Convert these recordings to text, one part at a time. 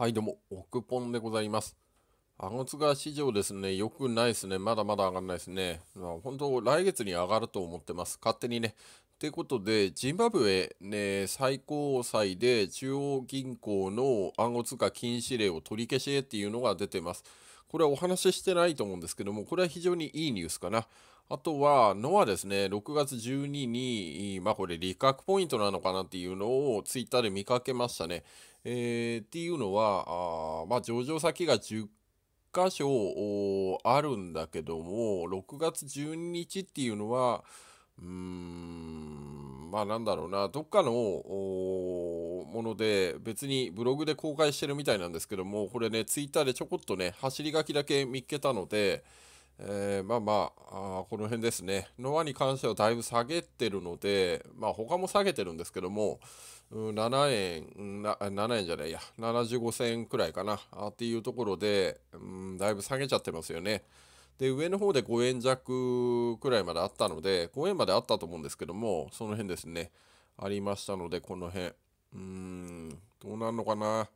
はいどうも、オクポンでございます。アゴツガ市場ですね、良くないですね。まだまだ上がらないですね。まあ、本当、来月に上がると思ってます。勝手にね。ってことで、ジンバブエ、ね、最高裁で中央銀行の暗号通貨禁止令を取り消しへっていうのが出てます。これはお話ししてないと思うんですけども、これは非常にいいニュースかな。あとは、ノアですね、6月12に、まあこれ、利確ポイントなのかなっていうのをツイッターで見かけましたね。えー、っていうのは、あまあ、上場先が10箇所あるんだけども、6月12日っていうのは、うーん、まあなんだろうな、どっかのもので、別にブログで公開してるみたいなんですけども、これね、ツイッターでちょこっとね、走り書きだけ見っけたので、えー、まあまああこの辺ですねノアに関してはだいぶ下げてるのでまあ他も下げてるんですけども、ん、7円7円じゃないや75銭くらいかなあっていうところで、うん、だいぶ下げちゃってますよねで上の方で5円弱くらいまであったので5円まであったと思うんですけどもその辺ですねありましたのでこの辺うーんどうなるのかな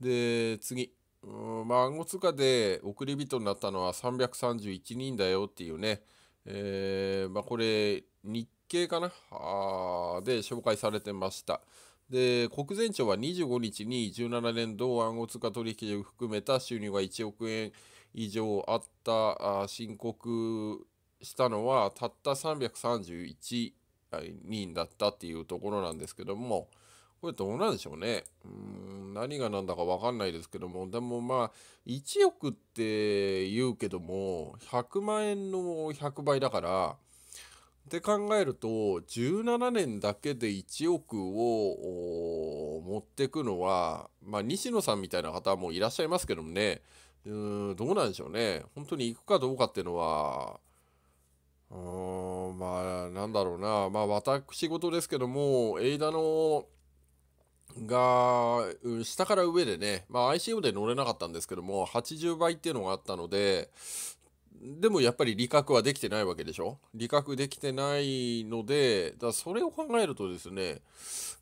で次うんまあ、暗号通貨で送り人になったのは331人だよっていうね、えー、まあ、これ、日経かなあで紹介されてました。で、国税庁は25日に17年度暗号通貨取引を含めた収入が1億円以上あったあ申告したのはたった331人だったっていうところなんですけども、これどうなんでしょうね。うん、何が何だかわかんないですけども、でもまあ、1億って言うけども、100万円の100倍だから、って考えると、17年だけで1億を持ってくのは、まあ、西野さんみたいな方もいらっしゃいますけどもね、うん、どうなんでしょうね。本当に行くかどうかっていうのは、うん、まあ、なんだろうな。まあ、私事ですけども、映画の、が、うん、下から上でね、まあ ICU で乗れなかったんですけども、80倍っていうのがあったので、でもやっぱり理覚はできてないわけでしょ理覚できてないので、だそれを考えるとですね、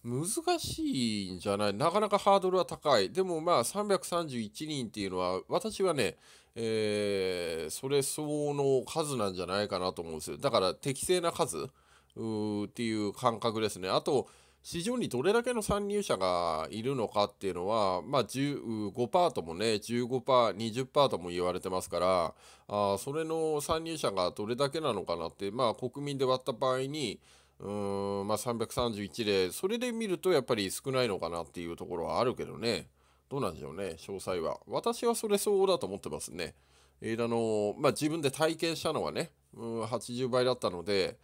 難しいんじゃないなかなかハードルは高い。でもまあ331人っていうのは、私はね、えー、それ相応の数なんじゃないかなと思うんですよ。だから適正な数っていう感覚ですね。あと、市場にどれだけの参入者がいるのかっていうのは、まあ15、ともね、15%、20%とも言われてますから、あそれの参入者がどれだけなのかなって、まあ、国民で割った場合に、うんまあ、331例、それで見るとやっぱり少ないのかなっていうところはあるけどね、どうなんでしょうね、詳細は。私はそれそうだと思ってますね。えー、あのまあ、自分で体験したのはね、うん、80倍だったので、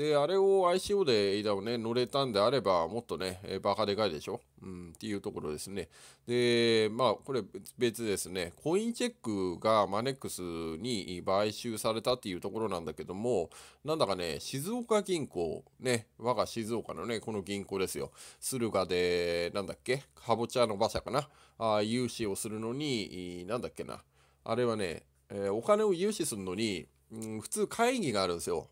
で、あれを ICO で枝をね、乗れたんであれば、もっとね、えー、バカでかいでしょうん、っていうところですね。で、まあ、これ別ですね、コインチェックがマネックスに買収されたっていうところなんだけども、なんだかね、静岡銀行、ね、我が静岡のね、この銀行ですよ。駿河で、なんだっけ、かぼちゃの馬車かなあ融資をするのに、なんだっけな。あれはね、えー、お金を融資するのに、ん、普通会議があるんですよ。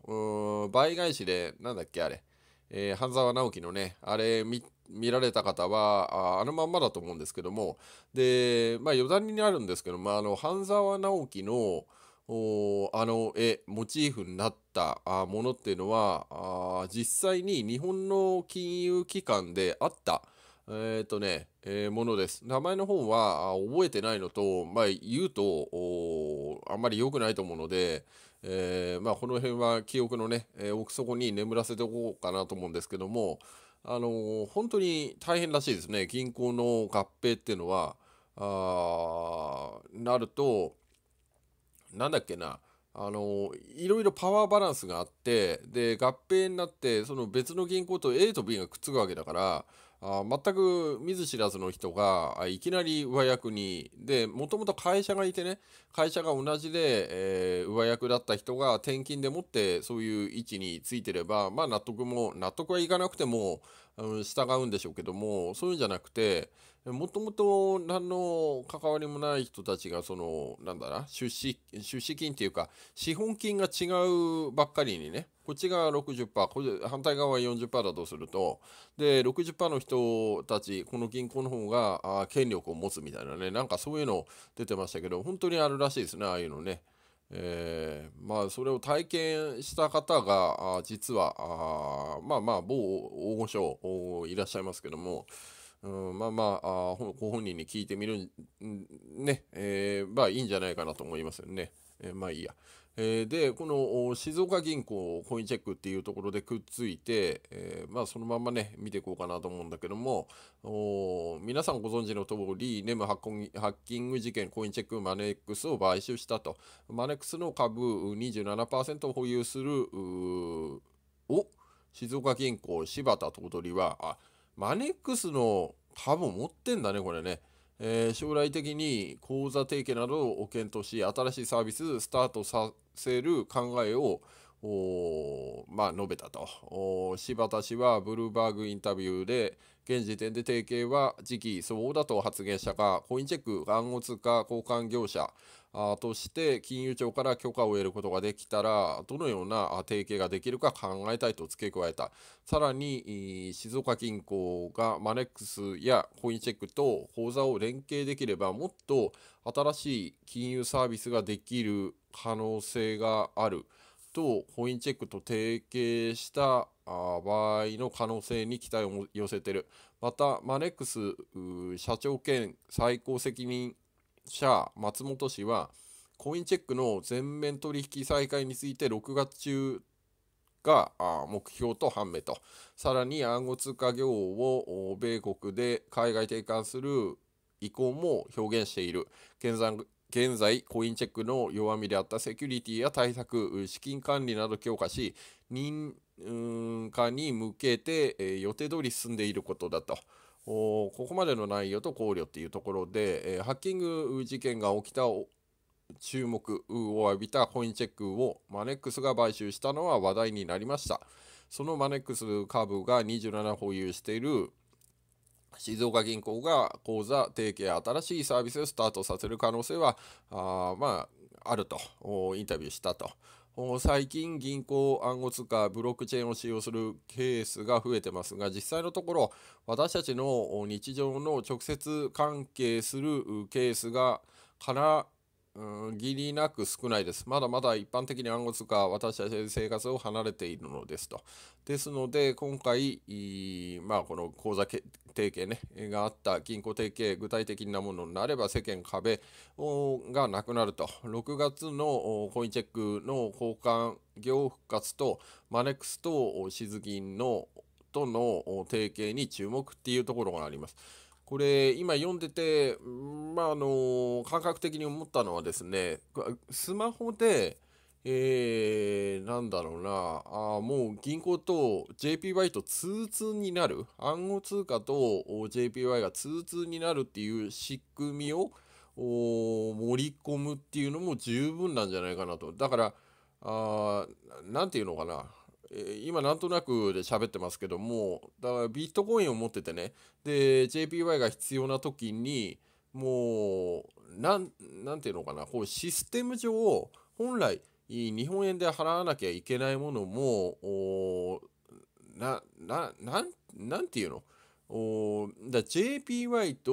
倍返しで、なんだっけ、あれ。えー、半沢直樹のね、あれ見、見られた方はあ、あのまんまだと思うんですけども、で、まあ余談になるんですけど、まああの、半沢直樹の、おあの絵モチーフになったあものっていうのはあ実際に日本の金融機関であったえっ、ー、とね、えー、ものです。名前の方は覚えてないのと、まあ、言うとあんまり良くないと思うので、えー、まあ、この辺は記憶のね、えー、奥底に眠らせておこうかなと思うんですけども、あのー、本当に大変らしいですね銀行の合併っていうのはあなるとなんだっけなあのいろいろパワーバランスがあってで合併になってその別の銀行と A と B がくっつくわけだからあ全く見ず知らずの人がいきなり上役にでもともと会社がいてね会社が同じで、えー、上役だった人が転勤でもってそういう位置についてればまあ納得も納得はいかなくても、うん、従うんでしょうけどもそういうんじゃなくて、もともと何の関わりもない人たちがそのなんだな出資出資金っていうか資本金が違うばっかりにねこっちが60%反対側は40%だとするとで60%の人たちこの銀行の方が権力を持つみたいなねなんかそういうの出てましたけど本当にあるらしいですねああいうのね。えー、まあそれを体験した方が実はあまあまあ某大御所いらっしゃいますけども。うん、まあまああご本人に聞いてみるね、えー、まあいいんじゃないかなと思いますよね。えー、まあいいや。えー、で、この静岡銀行コインチェックっていうところでくっついて、えー、まあそのままね、見ていこうかなと思うんだけども、お皆さんご存知の通り、ネムハッキング事件コインチェックマネックスを買収したと。マネックスの株27%を保有する、を、静岡銀行柴田頭取は、あマネックスの株持ってんだね、これね。えー、将来的に口座提携などを検討し、新しいサービススタートさせる考えをおまあ、述べたとお。柴田氏はブルーバーグインタビューで、現時点で提携は時期相応だと発言したが、コインチェック、暗号通貨交換業者、として金融庁から許可を得ることができたらどのような提携ができるか考えたいと付け加えたさらに静岡銀行がマネックスやコインチェックと口座を連携できればもっと新しい金融サービスができる可能性があるとコインチェックと提携した場合の可能性に期待を寄せてるまたマネックス社長兼最高責任社松本氏はコインチェックの全面取引再開について6月中が目標と判明とさらに暗号通貨業を米国で海外転換する意向も表現している現在現在コインチェックの弱みであったセキュリティや対策資金管理など強化し認可に向けて、え予定通り進んでいることだと。ここまでの内容と考慮っていうところで、えー、ハッキング事件が起きた注目を浴びたコインチェックをマネックスが買収したのは話題になりました。そのマネックス株が27保有している静岡銀行が口座提携新しいサービスをスタートさせる可能性はあまああるとインタビューしたと最近銀行暗号通貨ブロックチェーンを使用するケースが増えてますが実際のところ私たちの日常の直接関係するケースがかなうん、義理なく少ないです。まだまだ一般的に暗号通貨私たちの生活を離れているのですと。ですので、今回、まあ、この口座提携、ね、があった銀行提携、具体的なものになれば世間壁がなくなると。6月のコインチェックの交換業復活と、マネックスとシズ銀のとの提携に注目っていうところがあります。これ今読んでて、まあ、あの感覚的に思ったのはですねスマホで、えー、なんだろうなあもう銀行と JPY と通通になる暗号通貨と JPY が通通になるっていう仕組みを盛り込むっていうのも十分なんじゃないかなとだからあなんていうのかなえ今なんとなくで喋ってますけども、だからビットコインを持っててね、で、JPY が必要な時に、もう、なん、なんていうのかな、こうシステム上、本来、日本円で払わなきゃいけないものも、おな、な、なん、なんていうのおだ JPY と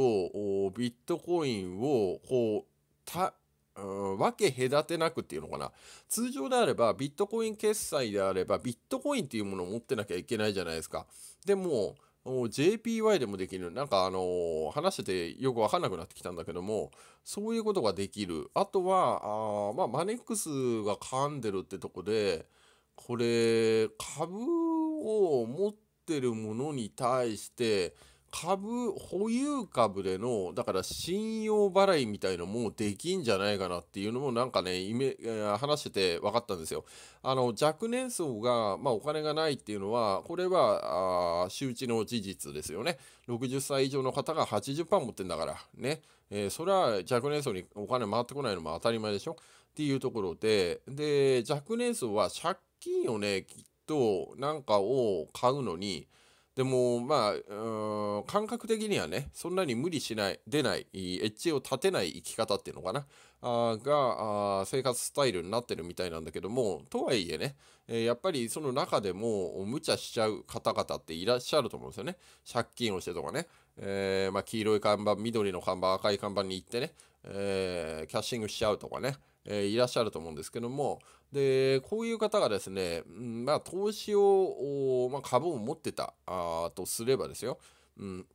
ビットコインを、こう、た、うん、分け隔てなくっていうのかな。通常であれば、ビットコイン決済であれば、ビットコインっていうものを持ってなきゃいけないじゃないですか。でも、JPY でもできる。なんかあのー、話しててよくわかんなくなってきたんだけども、そういうことができる。あとは、あまあ、マネックスが噛んでるってとこで、これ、株を持ってるものに対して、株、保有株での、だから信用払いみたいのもできんじゃないかなっていうのもなんかね、イメ話してて分かったんですよ。あの、若年層が、まあ、お金がないっていうのは、これは、あ周知の事実ですよね。60歳以上の方が80%持ってんだから、ね。えー、それは若年層にお金回ってこないのも当たり前でしょっていうところで、で、若年層は借金をね、きっとなんかを買うのに、でもまあ感覚的にはねそんなに無理しない出ないエッジを立てない生き方っていうのかなあがあ生活スタイルになってるみたいなんだけどもとはいえね、えー、やっぱりその中でも無茶しちゃう方々っていらっしゃると思うんですよね借金をしてとかね、えー、まあ、黄色い看板緑の看板赤い看板に行ってね、えー、キャッシングしちゃうとかねえー、いらっしゃると思うんですけども、で、こういう方がですね、んまあ、投資を、まあ、株を持ってたあとすればですよ、うん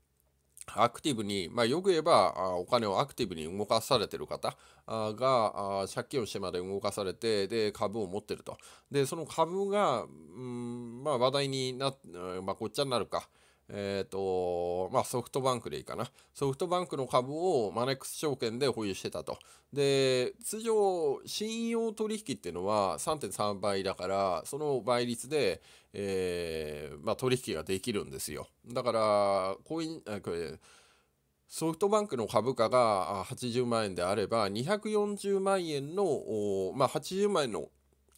アクティブに、まあ、よく言えばお金をアクティブに動かされてる方が借金をしてまで動かされてで株を持ってるとでその株が、うんまあ、話題になっ、まあ、っちゃになるかえー、と、まあ、ソフトバンクでいいかな。ソフトバンクの株をマネックス証券で保有してたと。で、通常、信用取引っていうのは3.3倍だから、その倍率で、えー、まあ、取引ができるんですよ。だから、こういう、これ、ソフトバンクの株価が80万円であれば、240万円の、まあ、80万円の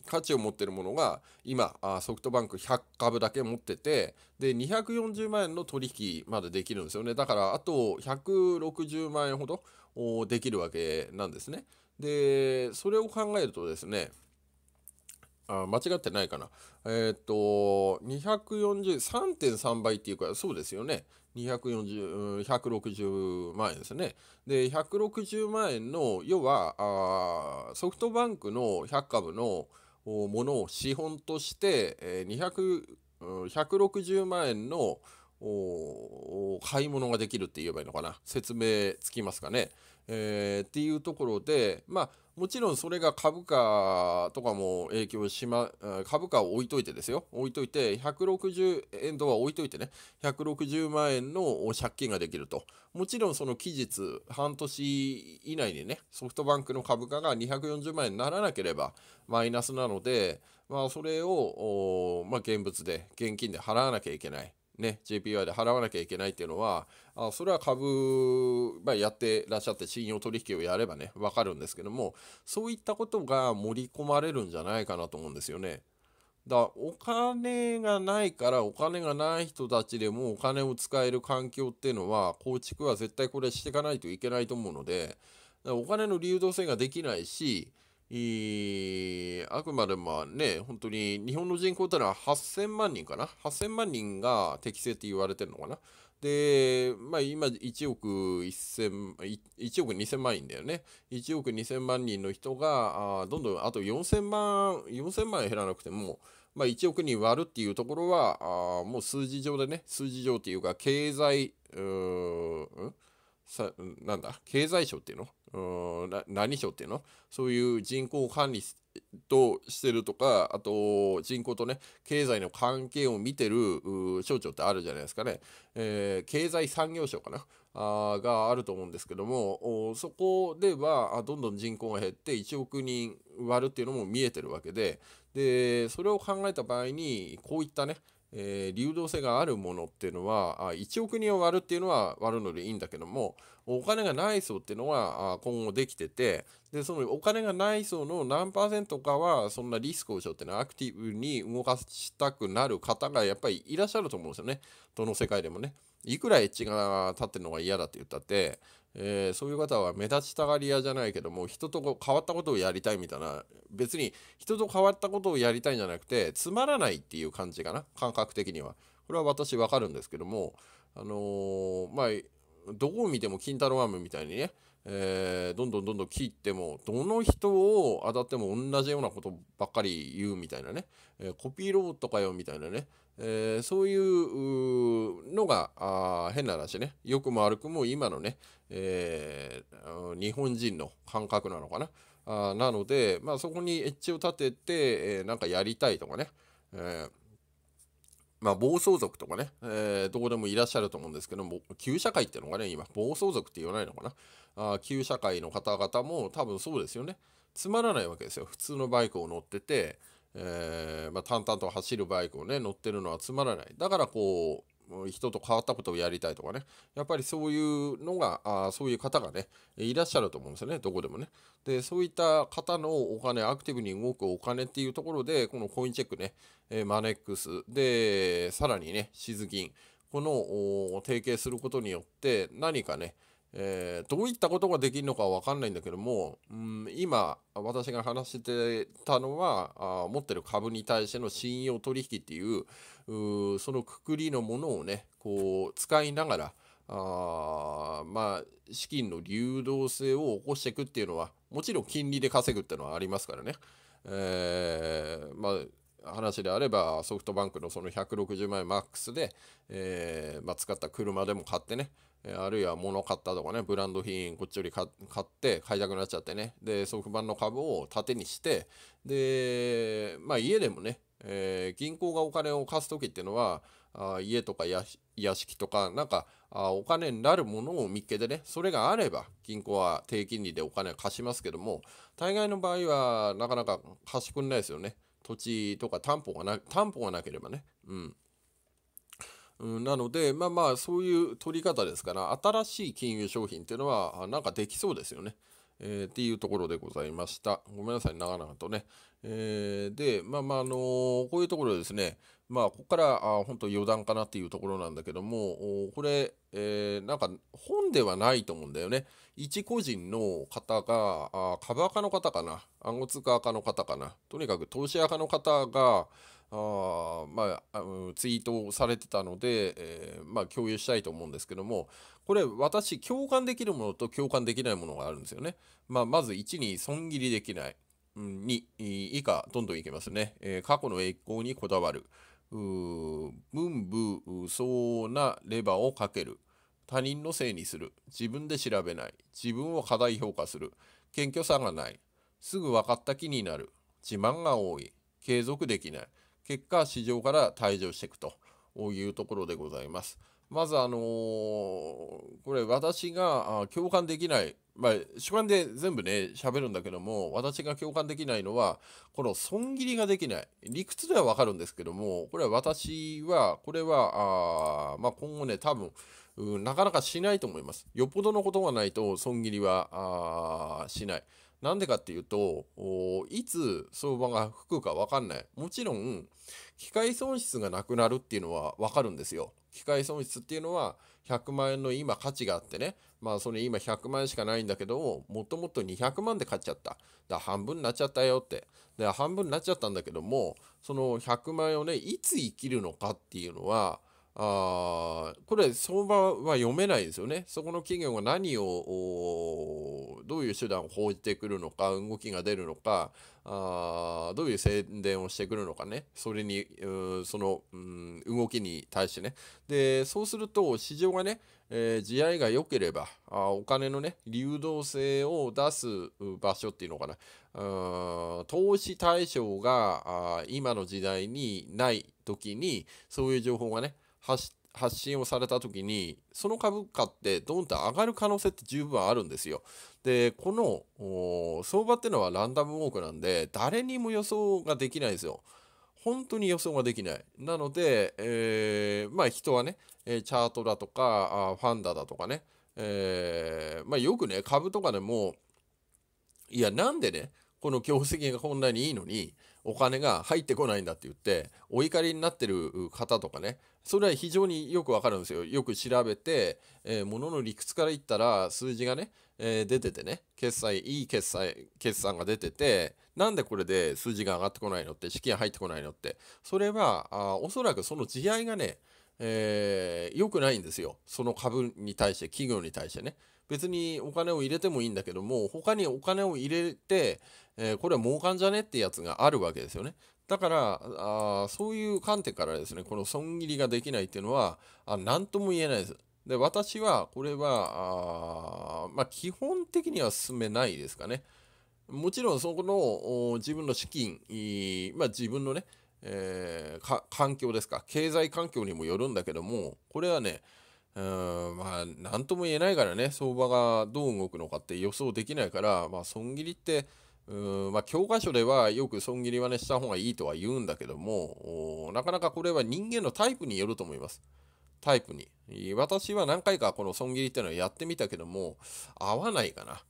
価値を持ってるものが今ソフトバンク100株だけ持っててで240万円の取引までできるんですよねだからあと160万円ほどできるわけなんですねでそれを考えるとですねあ間違ってないかな。えー、っと、240、3.3倍っていうか、そうですよね。240、160万円ですね。で、160万円の、要は、ソフトバンクの100株の、ものを資本として160万円の買い物ができるって言えばいいのかな説明つきますかね、えー、っていうところでまあもちろんそれが株価とかも影響しま、株価を置いといてですよ。置いといて、160円とは置いといてね、160万円の借金ができると。もちろんその期日、半年以内にね、ソフトバンクの株価が240万円にならなければマイナスなので、まあそれを、まあ現物で、現金で払わなきゃいけない。ね、JPY で払わなきゃいけないっていうのは、あそれは株、まあ、やってらっしゃって信用取引をやればね、わかるんですけども、そういったことが盛り込まれるんじゃないかなと思うんですよね。だお金がないからお金がない人たちでもお金を使える環境っていうのは構築は絶対これしていかないといけないと思うのでお金の流動性ができないしあくまでもね、本当に日本の人口ってのは8000万人かな。8000万人が適正って言われてるのかな。で、まあ、今1億1000、1億2000万人だよね。1億2000万人の人が、あどんどんあと4000万、4000万減らなくても、まあ、1億人割るっていうところは、あもう数字上でね、数字上っていうか、経済、うん、さなんだ経済省っていうのう何省っていうのそういう人口を管理としてるとかあと人口とね経済の関係を見てる省庁ってあるじゃないですかね、えー、経済産業省かなあがあると思うんですけどもそこではどんどん人口が減って1億人割るっていうのも見えてるわけででそれを考えた場合にこういったねえー、流動性があるものっていうのはあ1億人を割るっていうのは割るのでいいんだけどもお金がない層っていうのはあ今後できててでそのお金がない層の何パーセントかはそんなリスクをしょってアクティブに動かしたくなる方がやっぱりいらっしゃると思うんですよねどの世界でもね。いくらエッジが立ってるのが嫌だって言ったって、えー、そういう方は目立ちたがり屋じゃないけども人と変わったことをやりたいみたいな別に人と変わったことをやりたいんじゃなくてつまらないっていう感じかな感覚的にはこれは私わかるんですけどもあのー、まあどこを見ても金太郎アームみたいにねえー、どんどんどんどん切っても、どの人を当たっても同じようなことばっかり言うみたいなね、えー、コピーロボットかよみたいなね、えー、そういうのがあ変な話ね、よくも悪くも今のね、えー、日本人の感覚なのかな。あなので、まあ、そこにエッジを立てて、えー、なんかやりたいとかね、えーまあ、暴走族とかね、えー、どこでもいらっしゃると思うんですけども、旧社会っていうのがね、今、暴走族って言わないのかな。あ旧社会の方々も多分そうですよねつまらないわけですよ普通のバイクを乗ってて、えー、まあ、淡々と走るバイクをね乗ってるのはつまらないだからこう人と変わったことをやりたいとかね、やっぱりそういうのが、あそういう方がね、いらっしゃると思うんですよね、どこでもね。で、そういった方のお金、アクティブに動くお金っていうところで、このコインチェックね、えマネックス、で、さらにね、しず銀、この提携することによって、何かね、えー、どういったことができるのかは分かんないんだけども、うん、今私が話してたのはあ持ってる株に対しての信用取引っていうそのくくりのものをねこう使いながらあまあ資金の流動性を起こしていくっていうのはもちろん金利で稼ぐっていうのはありますからね。えー、まあ話であればソフトバンクのその160万円マックスで、えーまあ、使った車でも買ってね、あるいは物買ったとかね、ブランド品こっちより買って買いたくなっちゃってね。で、側版の株を縦にして、で、まあ家でもね、えー、銀行がお金を貸す時っていうのは、あ家とか屋敷とか、なんかあお金になるものを見っけてね、それがあれば銀行は低金利でお金を貸しますけども、大概の場合はなかなか貸しくれないですよね。土地とか担保がな担保がなければね。うん。うん、なので、まあまあ、そういう取り方ですから、新しい金融商品っていうのは、なんかできそうですよね。えー、っていうところでございました。ごめんなさい、長々とね。えー、で、まあまあ、あのー、こういうところですね、まあ、ここからあ本当余談かなっていうところなんだけども、これ、えー、なんか本ではないと思うんだよね。一個人の方が、あ株価の方かな、暗号通貨赤の方かな、とにかく投資家の方が、あまあ、ツイートをされてたので、えー、まあ、共有したいと思うんですけども、これ私共感できるものと共感できないものがあるんですよね。まあ、まず1に損切りできない。2以下どんどんいきますね。えー、過去の栄光にこだわる。文武そうなレバーをかける。他人のせいにする。自分で調べない。自分を過大評価する。謙虚さがない。すぐ分かった気になる。自慢が多い。継続できない。結果市場から退場していくというところでございます。まず、あのー、これ私が共感できない、まあ、主観で全部ね、喋るんだけども、私が共感できないのは、この損切りができない。理屈ではわかるんですけども、これは私は、これは、あまあ、今後ね、多分、なかなかしないと思います。よっぽどのことがないと損切りはしない。なんでかっていうと、いつ相場が吹くかわかんない。もちろん、機械損失がなくなるっていうのはわかるんですよ。機械損失っていうのは、100万円の今価値があってね、まあそれ今100万円しかないんだけど、もともと200万で買っちゃった。だ半分になっちゃったよって。で、半分になっちゃったんだけども、その100万円をね、いつ生きるのかっていうのは、あこれ相場は読めないですよね。そこの企業が何をどういう手段を報じてくるのか動きが出るのかあどういう宣伝をしてくるのかねそれにその、うん、動きに対してねでそうすると市場がね、えー、地合が良ければあお金のね流動性を出す場所っていうのかなうん投資対象があ今の時代にない時にそういう情報がね発信をされた時にその株価ってドンと上がる可能性って十分あるんですよ。でこの相場ってのはランダムウォークなんで誰にも予想ができないんですよ。本当に予想ができない。なので、えー、まあ人はね、チャートだとか、ファンダだとかね、えー、まあよくね、株とかでも、いや、なんでね、この業績がこんなにいいのに、お金が入ってこないんだって言ってお怒りになってる方とかねそれは非常によくわかるんですよよく調べて、えー、ものの理屈から言ったら数字がね、えー、出ててね決済いい決済決算が出ててなんでこれで数字が上がってこないのって資金入ってこないのってそれはあおそらくその地合いがねえー、くないんですよその株に対して企業に対してね。別にお金を入れてもいいんだけども他にお金を入れて、えー、これは儲かんじゃねってやつがあるわけですよね。だからあそういう観点からですねこの損切りができないっていうのはあ何とも言えないです。で私はこれはあ、まあ、基本的には進めないですかね。もちろんそこの自分の資金、まあ、自分のね、えー、環境ですか経済環境にもよるんだけどもこれはねうん、まあ、何とも言えないからね、相場がどう動くのかって予想できないから、まあ、損切りって、うんまあ、教科書ではよく損切りはね、した方がいいとは言うんだけども、なかなかこれは人間のタイプによると思います。タイプに。私は何回かこの損切りっていうのはやってみたけども、合わないかな。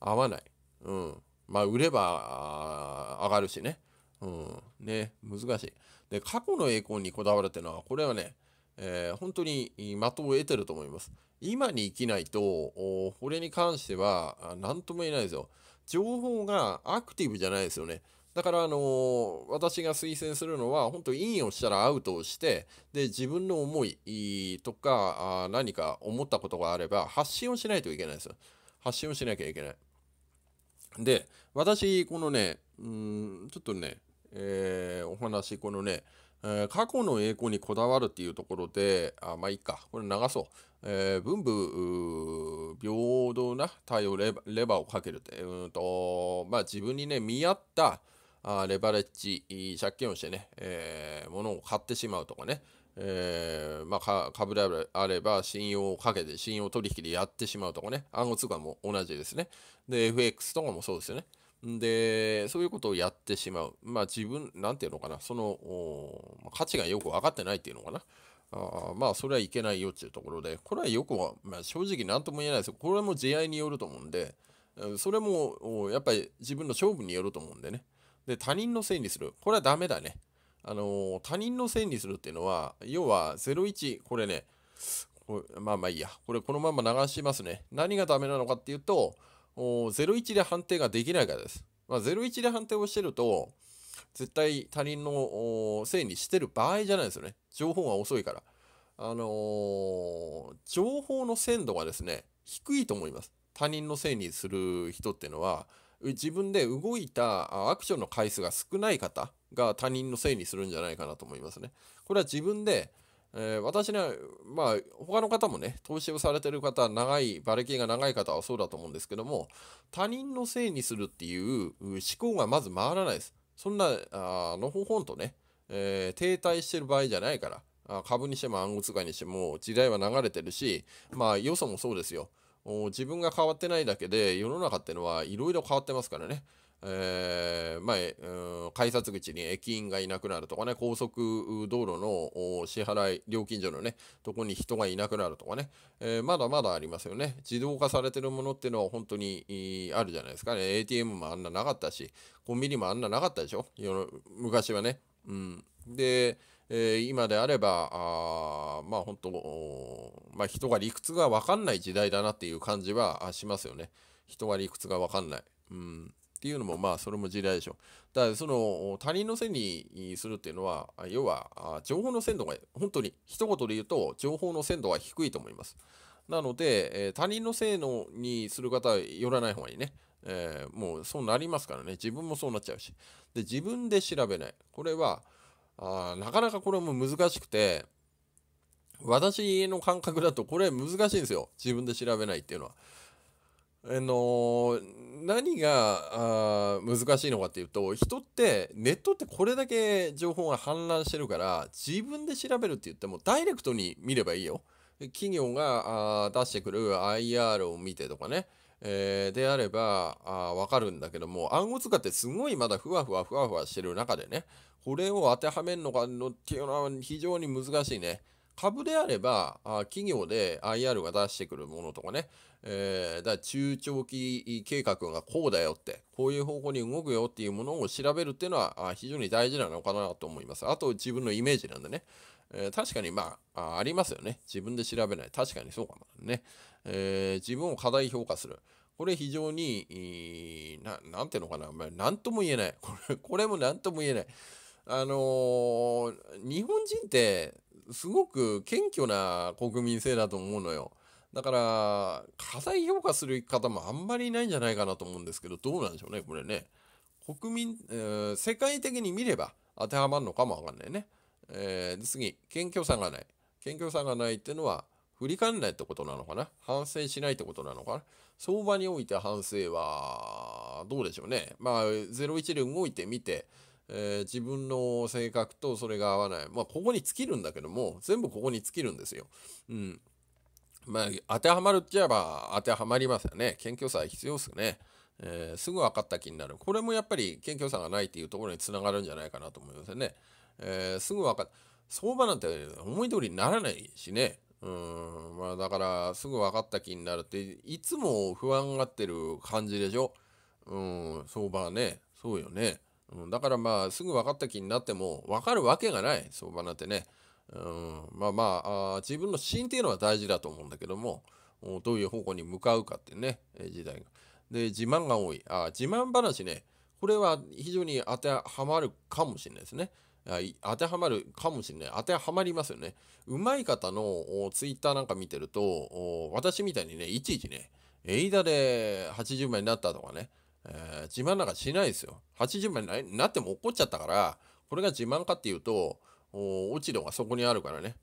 合わない。うん。まあ、売れば上がるしね。うん。ね、難しい。で、過去の栄光にこだわるっていうのは、これはね、えー、本当に的を得てると思います。今に生きないと、これに関しては何とも言えないですよ。情報がアクティブじゃないですよね。だから、あのー、私が推薦するのは、本当、インをしたらアウトをして、で、自分の思いとか、あ何か思ったことがあれば、発信をしないといけないですよ。発信をしなきゃいけない。で、私、このね、うん、ちょっとね、えー、お話、このね、えー、過去の栄光にこだわるっていうところで、あ、まあいいか、これ流そう。えー、文武平等な対応レバレバーをかけるって、うんと、まあ自分にね、見合ったあレバレッジ、借金をしてね、えー、を買ってしまうとかね、えー、まあ、株であれば信用をかけて、信用取引でやってしまうとかね、暗号通貨も同じですね。で、FX とかもそうですよね。で、そういうことをやってしまう。まあ自分、なんていうのかな、その、価値がよく分かってないっていうのかな。あまあ、それはいけないよっていうところで、これはよくは、まあ、正直何とも言えないですこれはもう慈愛によると思うんで、それもやっぱり自分の勝負によると思うんでね。で、他人のせいにする。これはダメだね。あの他人のせいにするっていうのは、要は01、これね、これまあまあいいや。これこのまま流しますね。何がダメなのかっていうと、01で判定ができないからです。まあ、01で判定をしてると、絶対他人のせいにしてる場合じゃないですよね。情報が遅いから。あのー、情報の鮮度がですね、低いと思います。他人のせいにする人っていうのは、自分で動いたアクションの回数が少ない方が他人のせいにするんじゃないかなと思いますね。これは自分でえー、私ね、まあ、他の方もね、投資をされてる方、長い、馬力が長い方はそうだと思うんですけども、他人のせいにするっていう思考がまず回らないです。そんな、あのほほんとね、えー、停滞してる場合じゃないから、あ株にしても暗号通貨にしても、時代は流れてるし、まあ、よそもそうですよ。自分が変わってないだけで、世の中ってのはいろいろ変わってますからね。えー、まあ、改札口に駅員がいなくなるとかね、高速道路の支払い、料金所のね、とこに人がいなくなるとかね、えー、まだまだありますよね。自動化されてるものっていうのは本当にあるじゃないですかね。ATM もあんななかったし、コンビニもあんななかったでしょ昔はね。うん。で、えー、今であれば、あまあ本当、まあ人が理屈がわかんない時代だなっていう感じはしますよね。人が理屈がわかんない。うん。っていうのもまあそれも時代でしょだからその他人のせいにするっていうのは要は情報の鮮度が本当に一言で言うと情報の鮮度は低いと思いますなので、え他人のせいのにする方は寄らない方がいいねえー、もうそうなりますからね自分もそうなっちゃうしで自分で調べないこれはあなかなかこれも難しくて私の感覚だとこれ難しいんですよ自分で調べないっていうのはあの何があ難しいのかっていうと人ってネットってこれだけ情報が氾濫してるから自分で調べるって言ってもダイレクトに見ればいいよ。企業があ出してくる IR を見てとかね、えー、であればあ分かるんだけども暗号通貨ってすごいまだふわふわふわふわしてる中でねこれを当てはめるのかのっていうのは非常に難しいね。株であれば、あ企業で IR が出してくるものとかね、えー、だ中長期計画がこうだよって、こういう方向に動くよっていうものを調べるっていうのは非常に大事なのかなと思います。あと自分のイメージなんでね。えー、確かにまあありますよね。自分で調べない。確かにそうかもね。えー、自分を過大評価する。これ非常に、ななんていうのかな、まあ、なんとも言えない。こ れこれもなんとも言えない。あのー、日本人ってすごく謙虚な国民性だと思うのよ。だから、過大評価する方もあんまりいないんじゃないかなと思うんですけど、どうなんでしょうね、これね。国民、えー、世界的に見れば当てはまるのかもわかんないね。えー、次、謙虚さがない。謙虚さがないっていうのは、振り返らないってことなのかな反省しないってことなのかな相場において反省は、どうでしょうね。まあ、01で動いてみて、えー、自分の性格とそれが合わない。まあ、ここに尽きるんだけども、全部ここに尽きるんですよ。うん。まあ、当てはまるって言えば当てはまりますよね。謙虚さは必要ですね。えー、すぐ分かった気になる。これもやっぱり謙虚さがないっていうところにつながるんじゃないかなと思いますよね。えー、すぐ分かっ相場なんて思い通りにならないしね。うんまあだからすぐ分かった気になるっていつも不安がってる感じでしょうん相場はねそうよね、うん、だからまあすぐ分かった気になっても分かるわけがない相場なんてねうん、まあまあ自分の心っていうのは大事だと思うんだけどもどういう方向に向かうかってね時代が。で自慢が多いあ自慢話ねこれは非常に当てはまるかもしれないですね。当てはまるかもしれない。当てはまりますよね。うまい方のツイッターなんか見てると、私みたいにね、いちいちね、エイダで80枚になったとかね、えー、自慢なんかしないですよ。80枚になっても怒っちゃったから、これが自慢かっていうと、落ち度がそこにあるからね、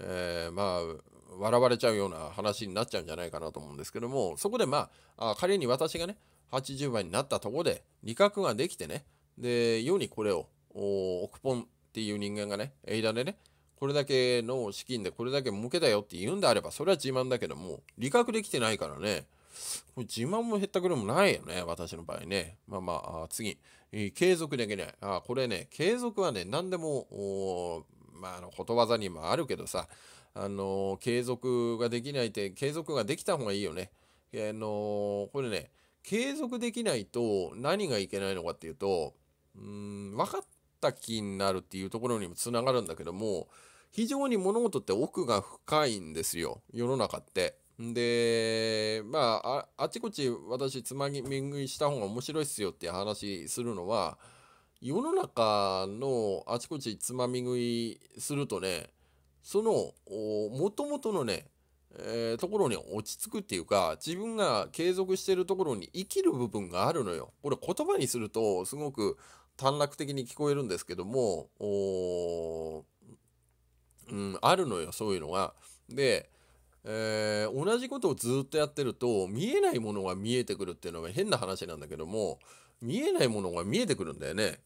えー、まあ笑われちゃうような話になっちゃうんじゃないかなと思うんですけどもそこでまああ仮に私がね80倍になったとこで理覚ができてねで世にこれを億ポンっていう人間がね間でねこれだけの資金でこれだけ儲けたよって言うんであればそれは自慢だけども理覚できてないからねこれ自慢も減ったくれもないよね、私の場合ね。まあまあ、あ次、えー、継続できない。あこれね、継続はね、何でも、まあ、あのことわざにもあるけどさ、あのー、継続ができないって、継続ができた方がいいよね。あ、えー、のー、これね、継続できないと何がいけないのかっていうと、うん、分かった気になるっていうところにもつながるんだけども、非常に物事って奥が深いんですよ、世の中って。で、まあ、あ、あちこち私、つまみ食いした方が面白いっすよって話するのは、世の中のあちこちつまみ食いするとね、その、もともとのね、えー、ところに落ち着くっていうか、自分が継続してるところに生きる部分があるのよ。これ言葉にすると、すごく短絡的に聞こえるんですけども、うん、あるのよ、そういうのが。で、えー、同じことをずっとやってると見えないものが見えてくるっていうのは変な話なんだけども見えないものが見えてくるんだよね。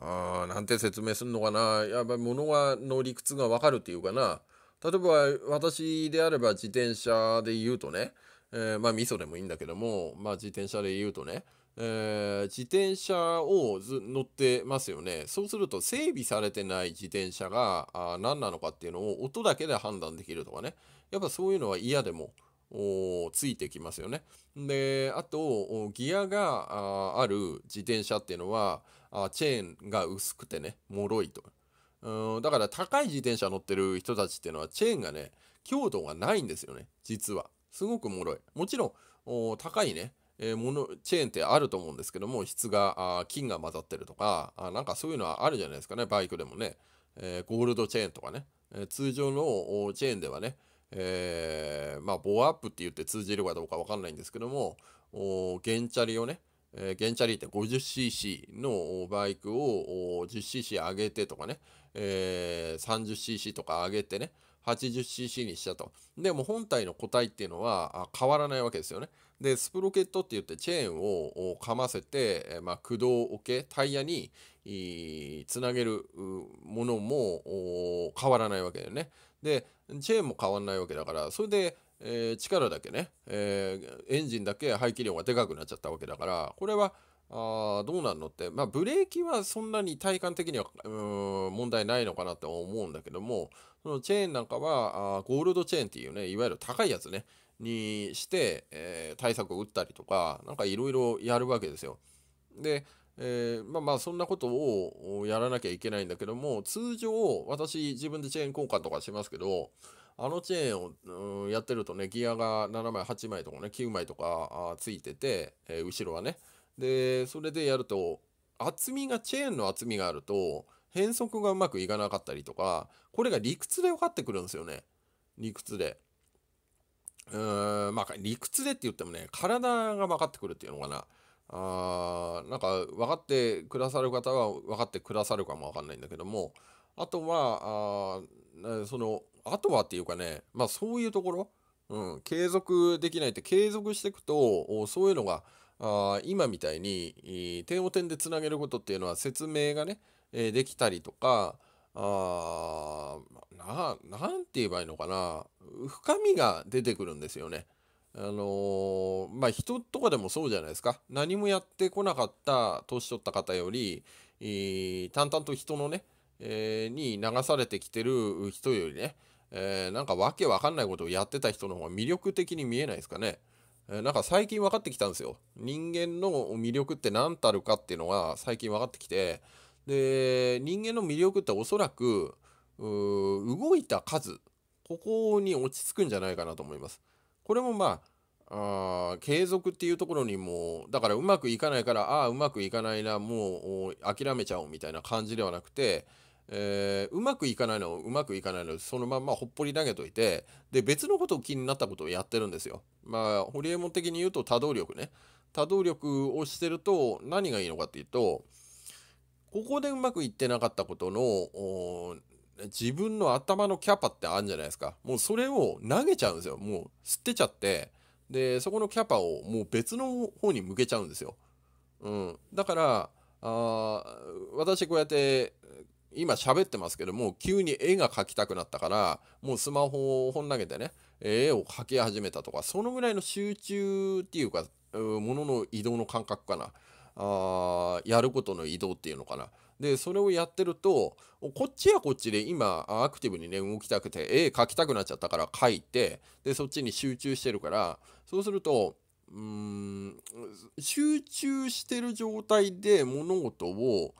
あなんて説明するのかなやっぱり物がの理屈がわかるっていうかな例えば私であれば自転車で言うとね、えー、まあ味噌でもいいんだけども、まあ、自転車で言うとね、えー、自転車を乗ってますよねそうすると整備されてない自転車があ何なのかっていうのを音だけで判断できるとかねやっぱそういうのは嫌でもついてきますよね。であとギアがある自転車っていうのはチェーンが薄くてね脆いと。うんだから高い自転車乗ってる人たちっていうのはチェーンがね強度がないんですよね実はすごく脆いもちろん高いね、えー、ものチェーンってあると思うんですけども質があ金が混ざってるとかあなんかそういうのはあるじゃないですかねバイクでもね、えー、ゴールドチェーンとかね、えー、通常のチェーンではねえー、まあ、ボアアップって言って通じるかどうかわかんないんですけども、ゲンチャリをね、えー、ゲンチャリって 50cc のバイクを 10cc 上げてとかね、えー、30cc とか上げてね、80cc にしたと。でも本体の個体っていうのは変わらないわけですよね。で、スプロケットって言ってチェーンをかませて、まあ、駆動をけ、タイヤにつなげるものも変わらないわけだよね。で、チェーンも変わんないわけだからそれで、えー、力だけね、えー、エンジンだけ排気量がでかくなっちゃったわけだからこれはあどうなんのって、まあ、ブレーキはそんなに体感的には問題ないのかなって思うんだけどもそのチェーンなんかはあゴールドチェーンっていうねいわゆる高いやつねにして、えー、対策を打ったりとか何かいろいろやるわけですよ。でえー、まあまあそんなことをやらなきゃいけないんだけども通常私自分でチェーン交換とかしますけどあのチェーンを、うん、やってるとねギアが7枚8枚とかね9枚とかついてて、えー、後ろはねでそれでやると厚みがチェーンの厚みがあると変速がうまくいかなかったりとかこれが理屈で分かってくるんですよね理屈で。うーんまあ理屈でって言ってもね体が分かってくるっていうのかな。あなんか分かってくださる方は分かってくださるかも分かんないんだけどもあとはあそのあとはっていうかねまあそういうところ、うん、継続できないって継続していくとそういうのがあ今みたいに点を点でつなげることっていうのは説明がね、えできたりとかあな何て言えばいいのかな深みが出てくるんですよね。あのー、まあ、人とかでもそうじゃないですか何もやってこなかった年取った方より、えー、淡々と人のね、えー、に流されてきてる人よりね、えなんかわけわかんないことをやってた人の方が魅力的に見えないですかね。えなんか最近分かってきたんですよ。人間の魅力って何たるかっていうのが最近分かってきてで人間の魅力っておそらく動いた数ここに落ち着くんじゃないかなと思います。これもまああ継続っていうところにもだからうまくいかないからああうまくいかないなもう諦めちゃおうみたいな感じではなくて、えー、うまくいかないのうまくいかないのそのまんまほっぽり投げといてで別のことを気になったことをやってるんですよ。まあホリエモン的に言うと多動力ね多動力をしてると何がいいのかっていうとここでうまくいってなかったことの自分の頭のキャパってあるんじゃないですか。もうそれを投げちゃうんですよ。もう捨てちゃって、で、そこのキャパをもう別の方に向けちゃうんですよ。うん。だから、あ私こうやって今喋ってますけども急に絵が描きたくなったからもうスマホを本投げてね絵を描き始めたとかそのぐらいの集中っていうかものの移動の感覚かなあやることの移動っていうのかな。でそれをやってるとこっちはこっちで今アクティブにね動きたくて絵描きたくなっちゃったから描いてでそっちに集中してるからそうするとうーん集中してる状態で物事を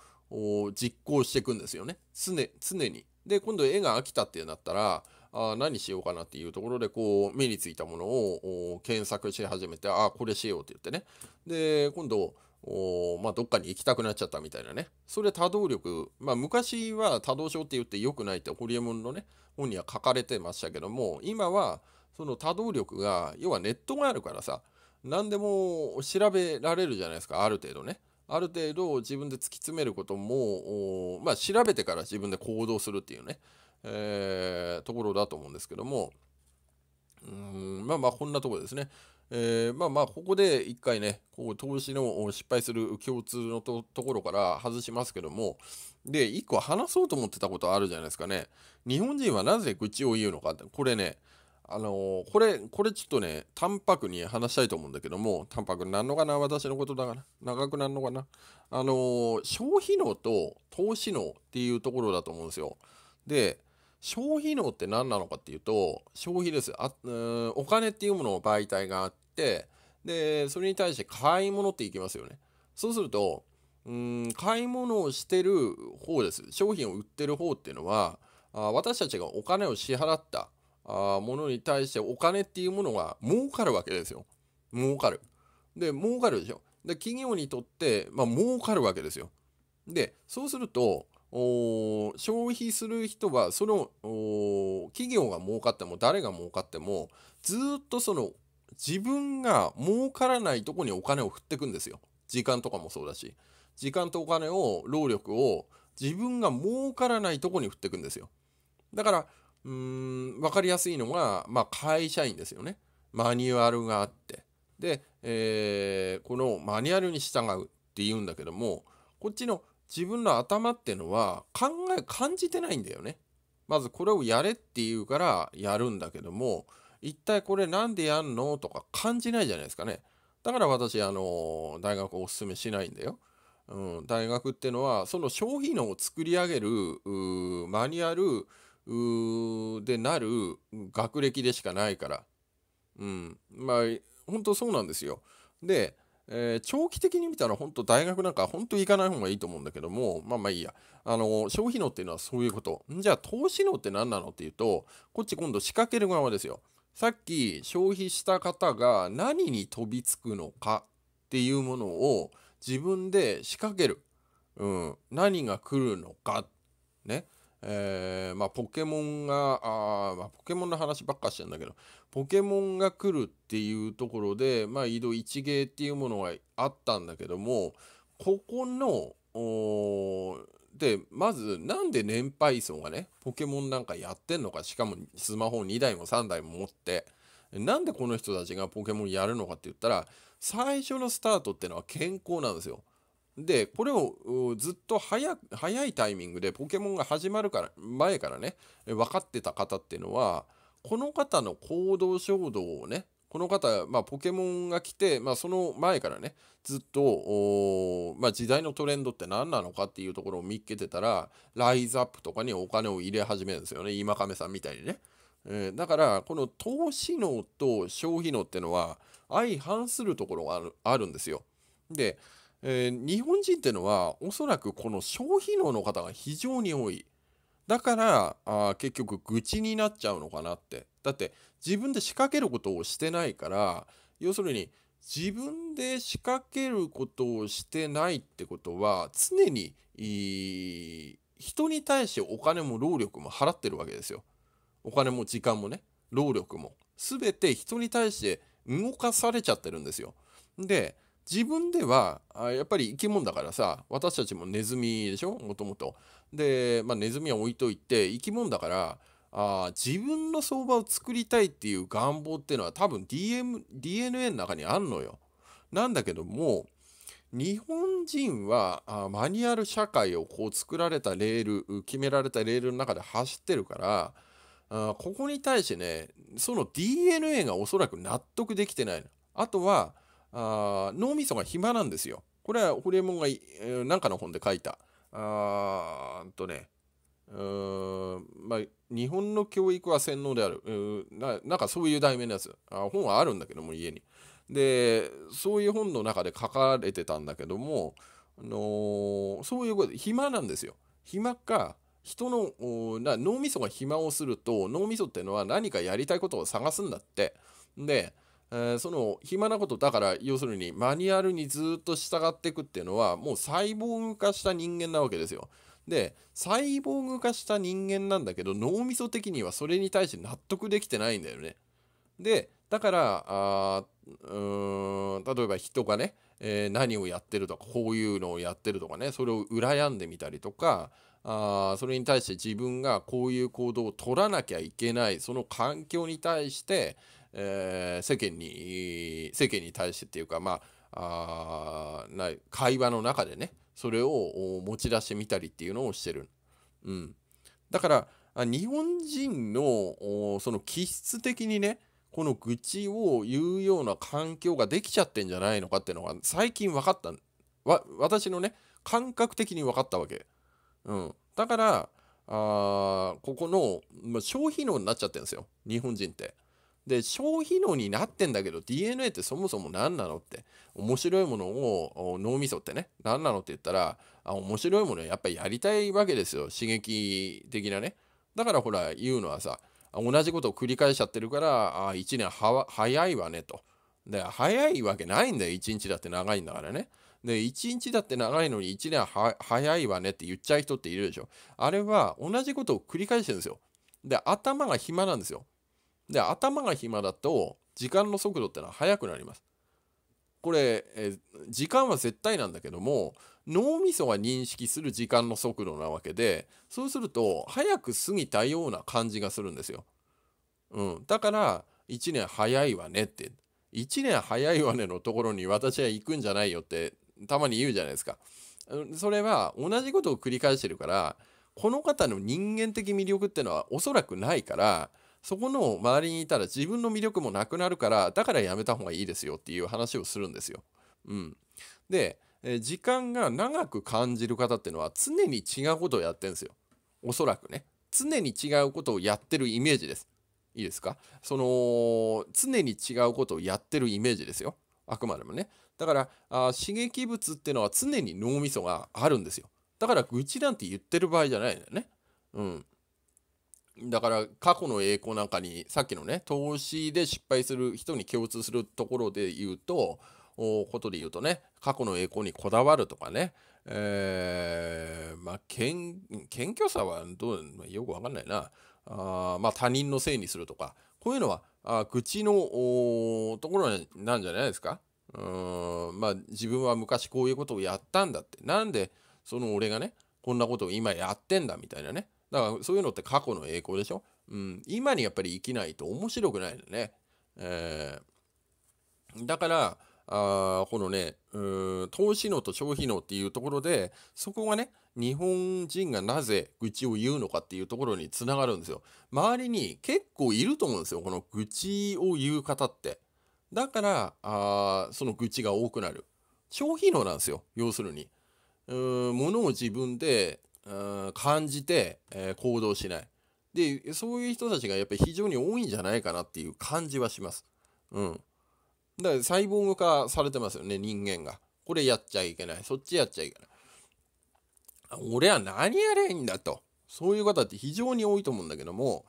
実行していくんですよね常常に。で今度絵が飽きたってなったらあ何しようかなっていうところでこう目についたものを検索し始めてあこれしようって言ってねで今度おまあ、どっかに行きたくなっちゃったみたいなね。それ多動力。まあ、昔は多動症って言って良くないってホリエモンのね、本には書かれてましたけども、今はその多動力が、要はネットがあるからさ、何でも調べられるじゃないですか、ある程度ね。ある程度自分で突き詰めることも、まあ、調べてから自分で行動するっていうね、えー、ところだと思うんですけども、うんまあまあこんなところですね。えー、まあまあ、ここで一回ね、こう投資の失敗する共通のところから外しますけども、で、一個話そうと思ってたことあるじゃないですかね。日本人はなぜ愚痴を言うのかって、これね、あのー、これ、これちょっとね、淡白に話したいと思うんだけども、淡白になんのかな私のことだから、長くなるのかなあのー、消費能と投資能っていうところだと思うんですよ。で、消費能って何なのかっていうと消費ですあうんお金っていうものを媒体があってでそれに対して買い物っていきますよねそうするとうん買い物をしてる方です商品を売ってる方っていうのはあ私たちがお金を支払ったあものに対してお金っていうものが儲かるわけですよ儲かるで儲かるでしょで企業にとって、まあ、儲かるわけですよでそうすると消費する人はその企業が儲かっても誰が儲かってもずっとその自分が儲からないとこにお金を振っていくんですよ時間とかもそうだし時間とお金を労力を自分が儲からないとこに振っていくんですよだからうん分かりやすいのが、まあ、会社員ですよねマニュアルがあってで、えー、このマニュアルに従うっていうんだけどもこっちの自分の頭ってのは考え感じてないんだよね。まずこれをやれっていうからやるんだけども一体これ何でやんのとか感じないじゃないですかね。だから私あの大学おすすめしないんだよ。うん、大学ってのはその消費能を作り上げるマニュアルでなる学歴でしかないから。うん、まあ本当そうなんですよ。でえー、長期的に見たら本当大学なんか本当行かない方がいいと思うんだけどもまあまあいいやあの消費能っていうのはそういうことじゃあ投資能って何なのっていうとこっち今度仕掛ける側ですよさっき消費した方が何に飛びつくのかっていうものを自分で仕掛ける、うん、何が来るのかねえー、まあ、ポケモンがあ、まあ、ポケモンの話ばっかしてんだけどポケモンが来るっていうところで、まあ、移動一芸っていうものがあったんだけども、ここの、で、まず、なんで年配層がね、ポケモンなんかやってんのか、しかもスマホ2台も3台も持って、なんでこの人たちがポケモンやるのかって言ったら、最初のスタートってのは健康なんですよ。で、これをずっと早早いタイミングでポケモンが始まるから、前からね、分かってた方っていうのは、この方の行動衝動をね、この方、まあ、ポケモンが来て、まあ、その前からね、ずっと、まあ、時代のトレンドって何なのかっていうところを見っけてたら、ライズアップとかにお金を入れ始めるんですよね、今亀さんみたいにね。えー、だから、この投資能と消費能ってのは、相反するところがあるあるんですよ。で、えー、日本人ってのは、おそらくこの消費能の方が非常に多い。だからあ結局愚痴になっちゃうのかなってだって自分で仕掛けることをしてないから要するに自分で仕掛けることをしてないってことは常に人に対してお金も労力も払ってるわけですよ。お金も時間もね労力も全て人に対して動かされちゃってるんですよ。で自分ではやっぱり生き物だからさ私たちもネズミでしょもともと。で、まあ、ネズミは置いといて生き物だからあ自分の相場を作りたいっていう願望っていうのは多分、DM、DNA の中にあんのよ。なんだけども日本人はあマニュアル社会をこう作られたレール決められたレールの中で走ってるからあここに対してねその DNA がおそらく納得できてないの。あとはあ脳みそが暇なんですよ。これはホリエモンが何かの本で書いた。あーとね、うーんまあ、日本の教育は洗脳であるな。なんかそういう題名のやつ。あ本はあるんだけども、家に。で、そういう本の中で書かれてたんだけども、あのー、そういうこと、暇なんですよ。暇か、人の脳みそが暇をすると脳みそっていうのは何かやりたいことを探すんだって。でえー、その暇なことだから要するにマニュアルにずっと従っていくっていうのはもう細胞化した人間なわけですよ。で細胞化した人間なんだけど脳みそ的にはそれに対して納得できてないんだよね。でだからあうん例えば人がね、えー、何をやってるとかこういうのをやってるとかねそれを羨んでみたりとかあそれに対して自分がこういう行動を取らなきゃいけないその環境に対して、えー、世間に世間に対してっていうかまあない会話の中でねそれを持ち出してみたりっていうのをしてる。うん、だから日本人のその気質的にねこの愚痴を言うような環境ができちゃってんじゃないのかっていうのが最近分かったわ私のね感覚的に分かったわけ、うん、だからあここの、まあ、消費能になっちゃってるんですよ日本人ってで消費能になってんだけど DNA ってそもそも何なのって面白いものを脳みそってね何なのって言ったらあ面白いものやっぱりやりたいわけですよ刺激的なねだからほら言うのはさ同じことを繰り返しちゃってるからあ1年は早いわねとで早いわけないんだよ1日だって長いんだからねで1日だって長いのに1年は早いわねって言っちゃう人っているでしょあれは同じことを繰り返してるんですよで頭が暇なんですよで頭が暇だと時間の速度ってのは速くなりますこれえ時間は絶対なんだけども脳みそが認識する時間の速度なわけでそうすると早く過ぎたような感じがするんですよ、うん、だから1年早いわねって1年早いわねのところに私は行くんじゃないよってたまに言うじゃないですかそれは同じことを繰り返してるからこの方の人間的魅力ってのはおそらくないからそこの周りにいたら自分の魅力もなくなるから、だからやめた方がいいですよっていう話をするんですよ。うん。で、え時間が長く感じる方っていうのは常に違うことをやってるんですよ。おそらくね。常に違うことをやってるイメージです。いいですかその、常に違うことをやってるイメージですよ。あくまでもね。だから、あ刺激物っていうのは常に脳みそがあるんですよ。だから愚痴なんて言ってる場合じゃないんだよね。うん。だから過去の栄光なんかにさっきのね投資で失敗する人に共通するところで言うとことで言うとね過去の栄光にこだわるとかねえー、まあ謙虚さはどうよくわかんないなあまあ他人のせいにするとかこういうのはあ愚痴のところなんじゃないですかうんまあ自分は昔こういうことをやったんだってなんでその俺がねこんなことを今やってんだみたいなねだからそういうのって過去の栄光でしょ、うん、今にやっぱり生きないと面白くないのね。えー、だから、あこのねうん投資能と消費能っていうところでそこがね日本人がなぜ愚痴を言うのかっていうところにつながるんですよ周りに結構いると思うんですよこの愚痴を言う方ってだからあその愚痴が多くなる消費能なんですよ要するにうーん物を自分でうん感じて、えー、行動しない。で、そういう人たちがやっぱり非常に多いんじゃないかなっていう感じはします。うん。だからサイボーグ化されてますよね、人間が。これやっちゃいけない。そっちやっちゃいけない。俺は何やれいいんだと。そういう方って非常に多いと思うんだけども、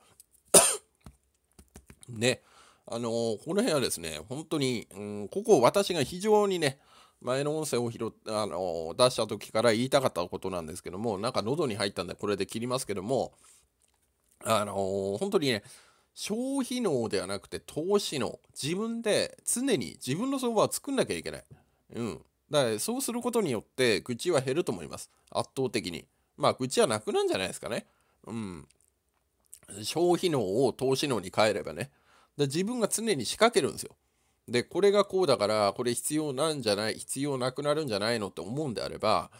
ね、あのー、この辺はですね、本当に、うん、ここ私が非常にね、前の音声を拾あの出した時から言いたかったことなんですけどもなんか喉に入ったんでこれで切りますけどもあの本当にね消費能ではなくて投資能自分で常に自分の相場を作んなきゃいけないうんだからそうすることによって愚痴は減ると思います圧倒的にまあ愚痴はなくなんじゃないですかねうん消費能を投資能に変えればねで自分が常に仕掛けるんですよで、これがこうだから、これ必要なんじゃない、必要なくなるんじゃないのって思うんであれば、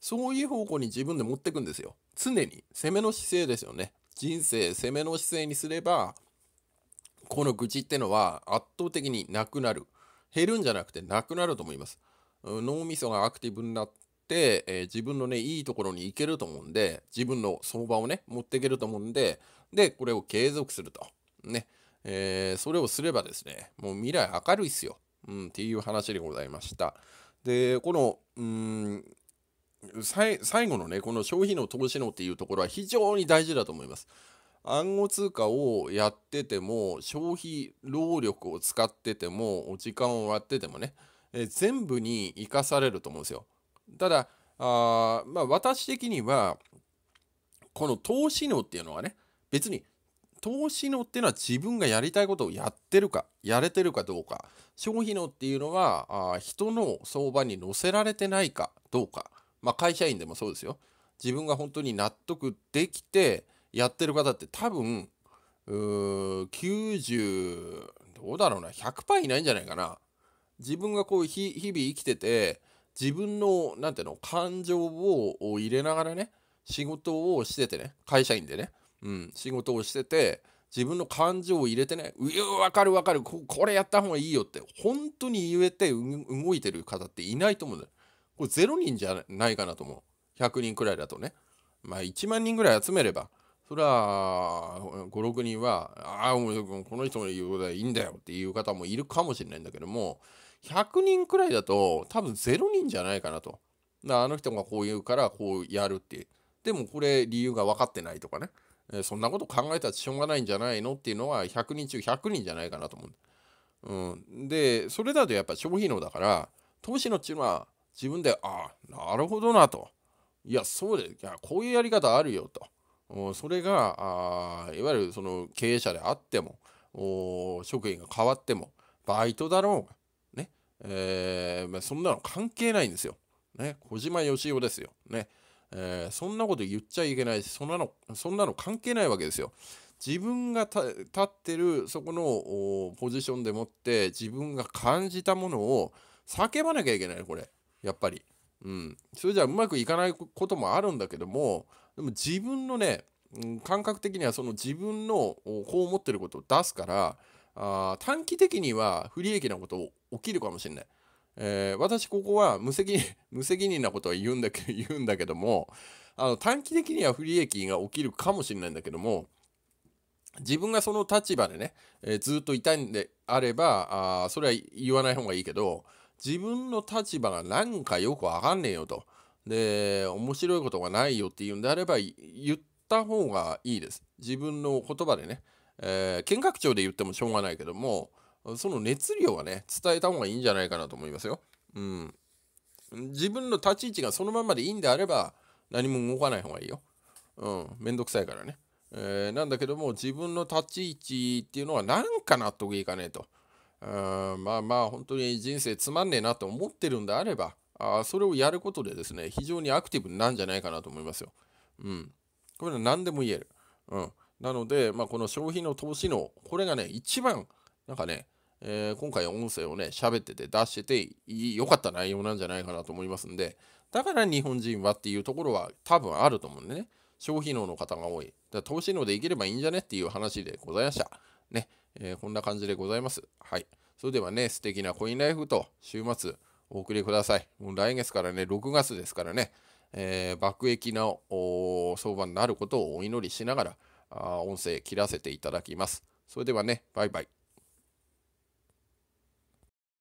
そういう方向に自分で持ってくんですよ。常に。攻めの姿勢ですよね。人生、攻めの姿勢にすれば、この愚痴ってのは圧倒的になくなる。減るんじゃなくてなくなると思います。脳みそがアクティブになって、えー、自分のね、いいところに行けると思うんで、自分の相場をね、持っていけると思うんで、で、これを継続すると。ね。えー、それをすればですね、もう未来明るいっすよ、うん、っていう話でございました。で、この、うん、最後のね、この消費の投資のっていうところは非常に大事だと思います。暗号通貨をやってても、消費労力を使ってても、お時間を割っててもね、え全部に生かされると思うんですよ。ただ、あまあ、私的には、この投資能っていうのはね、別に投資のっていうのは自分がやりたいことをやってるか、やれてるかどうか。消費のっていうのは、あ人の相場に乗せられてないかどうか。まあ、会社員でもそうですよ。自分が本当に納得できてやってる方って多分、うー90、どうだろうな、100%いないんじゃないかな。自分がこう日々生きてて、自分の、なんていうの、感情を入れながらね、仕事をしててね、会社員でね、うん、仕事をしてて自分の感情を入れてね「うわかるわかるこれやった方がいいよ」って本当に言えて動いてる方っていないと思うんだよ。これ0人じゃないかなと思う100人くらいだとね。まあ1万人ぐらい集めればそれは56人は「ああこの人の言うことはいいんだよ」っていう方もいるかもしれないんだけども100人くらいだと多分0人じゃないかなと。あの人がこう言うからこうやるっていう。でもこれ理由が分かってないとかね。えそんなこと考えたらしょうがないんじゃないのっていうのは100人中100人じゃないかなと思う。うん、でそれだとやっぱ消費能だから投資のっていうのは自分でああなるほどなといやそうでいやこういうやり方あるよとそれがあいわゆるその経営者であっても職員が変わってもバイトだろうがねえー、まあ、そんなの関係ないんですよ。ね、小島よしおですよ。ね、えー、そんなこと言っちゃいけないしそんなのそんなの関係ないわけですよ。自分が立ってるそこのポジションでもって自分が感じたものを叫ばなきゃいけないこれやっぱり。うん、それじゃあうまくいかないこともあるんだけどもでも自分のね、うん、感覚的にはその自分のこう思ってることを出すからあ短期的には不利益なこと起きるかもしれない。えー、私ここは無責任、無責任なことは言うんだけど、言うんだけども、あの短期的には不利益が起きるかもしれないんだけども、自分がその立場でね、えー、ずっといたんであればあ、それは言わない方がいいけど、自分の立場がなんかよくわかんねえよと。で、面白いことがないよっていうんであれば、言った方がいいです。自分の言葉でね。えー、見学長で言ってもしょうがないけども、その熱量はね、伝えた方がいいんじゃないかなと思いますよ。うん。自分の立ち位置がそのままでいいんであれば、何も動かない方がいいよ。うん。めんどくさいからね。えー、なんだけども、自分の立ち位置っていうのは、なんか納得いかねえと。まあまあ、本当に人生つまんねえなと思ってるんであれば、あそれをやることでですね、非常にアクティブなんじゃないかなと思いますよ。うん。これは何でも言える。うん。なので、まあ、この消費の投資の、これがね、一番、なんかね、えー、今回音声をね、喋ってて出してて良かった内容なんじゃないかなと思いますんで、だから日本人はっていうところは多分あると思うんでね、消費能の方が多い。だ投資能でいければいいんじゃねっていう話でございました。ね、えー、こんな感じでございます。はい。それではね、素敵なコインライフと週末お送りください。もう来月からね、6月ですからね、えー、爆益の相場になることをお祈りしながら、あ音声切らせていただきます。それではね、バイバイ。